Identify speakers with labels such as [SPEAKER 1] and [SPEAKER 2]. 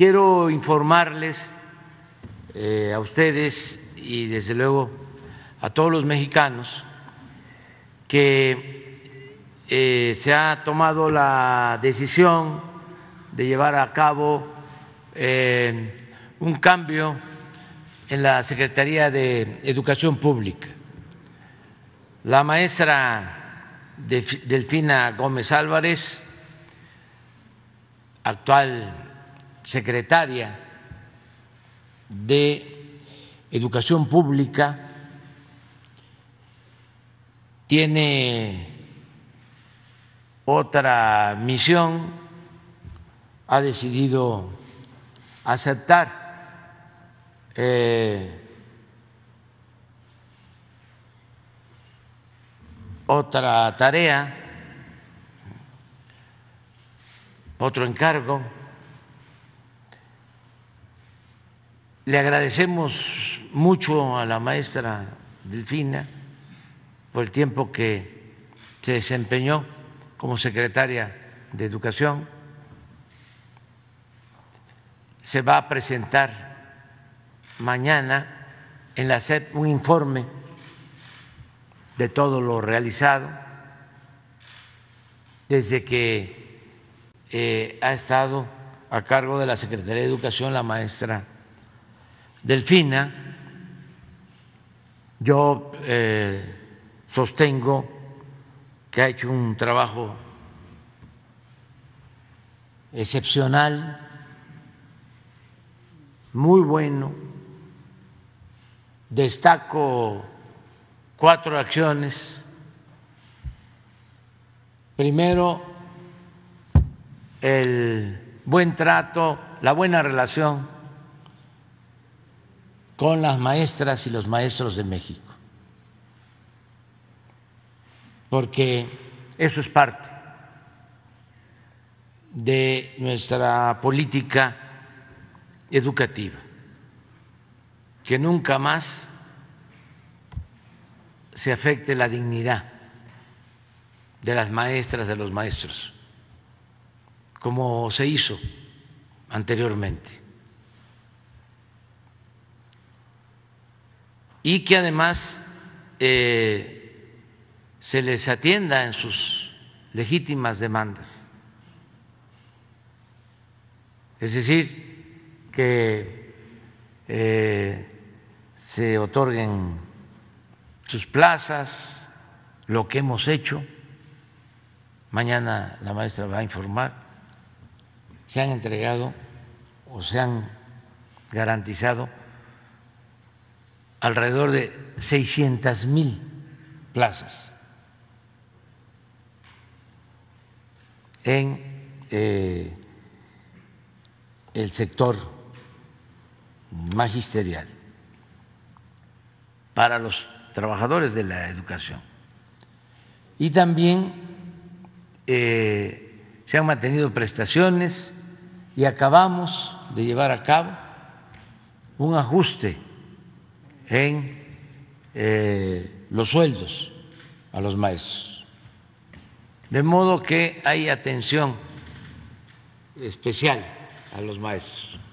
[SPEAKER 1] Quiero informarles eh, a ustedes y desde luego a todos los mexicanos que eh, se ha tomado la decisión de llevar a cabo eh, un cambio en la Secretaría de Educación Pública. La maestra Delfina Gómez Álvarez, actual secretaria de Educación Pública tiene otra misión, ha decidido aceptar eh, otra tarea, otro encargo Le agradecemos mucho a la maestra Delfina por el tiempo que se desempeñó como secretaria de Educación. Se va a presentar mañana en la SEP un informe de todo lo realizado desde que eh, ha estado a cargo de la Secretaría de Educación la maestra Delfina, yo eh, sostengo que ha hecho un trabajo excepcional, muy bueno. Destaco cuatro acciones. Primero, el buen trato, la buena relación con las maestras y los maestros de México, porque eso es parte de nuestra política educativa, que nunca más se afecte la dignidad de las maestras, de los maestros, como se hizo anteriormente. y que además eh, se les atienda en sus legítimas demandas. Es decir, que eh, se otorguen sus plazas, lo que hemos hecho. Mañana la maestra va a informar. Se han entregado o se han garantizado alrededor de 600 mil plazas en eh, el sector magisterial para los trabajadores de la educación. Y también eh, se han mantenido prestaciones y acabamos de llevar a cabo un ajuste en eh, los sueldos a los maestros. De modo que hay atención especial a los maestros.